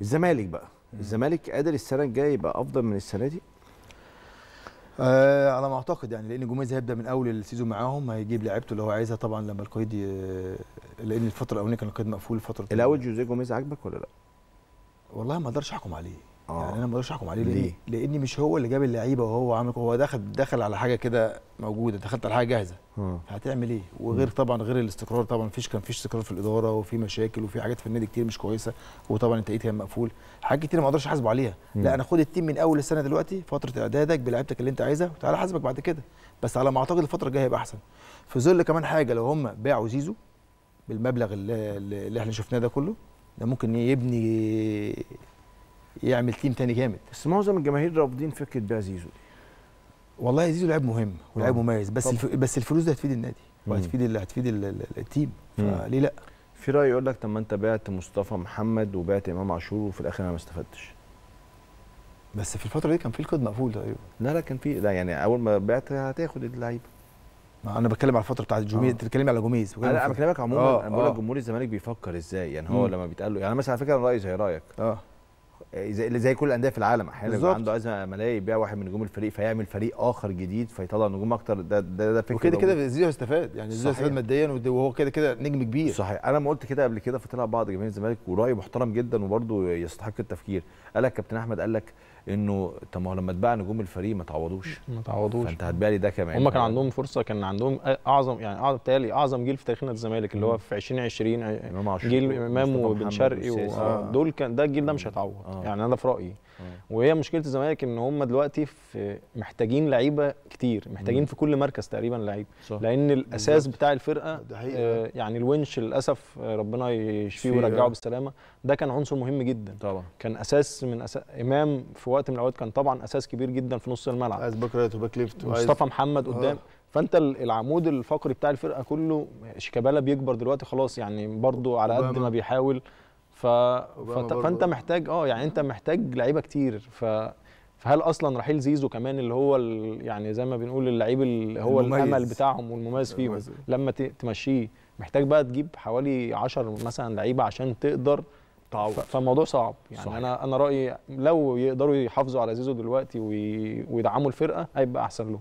الزمالك بقى الزمالك قادر السنه الجايه يبقى افضل من السنه دي آه على ما اعتقد يعني لان جوميز هيبدا من اول السيزون معاهم هيجيب لعيبته اللي هو عايزها طبعا لما القيد لان الفتره الاولانيه كان القيد مقفول فتره الاول جوزيه جوميز عاجبك ولا لا؟ والله ما اقدرش احكم عليه آه. يعني انا ما اقدرش احكم عليه ليه؟, ليه؟ لان مش هو اللي جاب اللعيبه وهو عامل هو دخل دخل على حاجه كده موجوده دخلت على حاجه جاهزه آه. هتعمل ايه؟ وغير طبعا غير الاستقرار طبعا فيش كان فيش استقرار في الاداره وفي مشاكل وفي حاجات في النادي كتير مش كويسه وطبعا ايه كان مقفول حاجات كتير ما اقدرش احاسبه عليها لا انا خد التيم من اول السنه دلوقتي فتره اعدادك بلعيبتك اللي انت عايزها وتعالى حاسبك بعد كده بس على ما اعتقد الفتره الجايه هيبقى احسن في ظل كمان حاجه لو هم باعوا زيزو بالمبلغ اللي, اللي احنا شفناه ده كله ده ممكن يبني يعمل تيم تاني جامد بس معظم الجماهير رافضين فكره بقى زيزو والله زيزو لعيب مهم ولعيب آه. مميز بس الف... بس الفلوس دي هتفيد النادي وهتفيد ال... هتفيد ال... التيم فليه لا في راي يقول لك طب ما انت بعت مصطفى محمد وبعت امام عاشور وفي الاخر انا ما استفدتش بس في الفتره دي كان في الكود مقفول تقريبا لا لا كان في لا يعني اول ما بعت هتاخد اللعيبه انا بتكلم على الفتره بتاعت جوميز انت آه. بتتكلم على جوميز انا بكلمك عموما آه، انا بقول لك جمهور الزمالك بيفكر ازاي يعني هو مم. لما بيتقال له يعني مثلا على فكره انا رايي زي رايك اه زي زي كل الانديه في العالم احيانا بيبقى عنده ازمه ماليه يبيع واحد من نجوم الفريق فيعمل فريق اخر جديد فيطلع نجوم اكتر ده ده, ده فكره وكده كده زيزو استفاد يعني زيزو استفاد ماديا وهو كده كده نجم كبير صحيح انا ما قلت كده قبل كده فطلع بعض جماهير الزمالك وراي محترم جدا وبرده يستحق التفكير قال لك كابتن احمد قال لك انه طب ما هو لما اتباع نجوم الفريق ما تعوضوش ما تعوضوش فانت هتبيع لي ده كمان هم كان عندهم فرصه كان عندهم اعظم يعني اعظم تالي اعظم جيل في تاريخنا الزمالك اللي هو في 2020 جيل امام وبن شرقي ودول آه. كان ده الجيل ده مش هيتعوض آه. يعني انا في رايي آه. وهي مشكله الزمالك ان هم دلوقتي في محتاجين لعيبه كتير محتاجين مم. في كل مركز تقريبا لعيب لان الاساس بتاع الفرقه آه يعني الونش للاسف ربنا يشفيه ويرجعه آه. بالسلامه ده كان عنصر مهم جدا طبعا كان اساس من أساس امام في وقت من الاوقات كان طبعا اساس كبير جدا في نص الملعب عايز باك رايت وباك ليفت مصطفى محمد قدام آه. فانت العمود الفقري بتاع الفرقه كله شيكابالا بيكبر دلوقتي خلاص يعني برضو على قد ما بيحاول ف... فت... فانت محتاج اه يعني انت محتاج لعيبه كتير ف فهل اصلا رحيل زيزو كمان اللي هو ال... يعني زي ما بنقول اللعيب اللي هو المميز. الامل بتاعهم والمميز فيهم المميز. لما ت... تمشيه محتاج بقى تجيب حوالي 10 مثلا لعيبه عشان تقدر تعوض فالموضوع صعب يعني صحيح. انا انا رايي لو يقدروا يحافظوا على زيزو دلوقتي وي... ويدعموا الفرقه هيبقى احسن لهم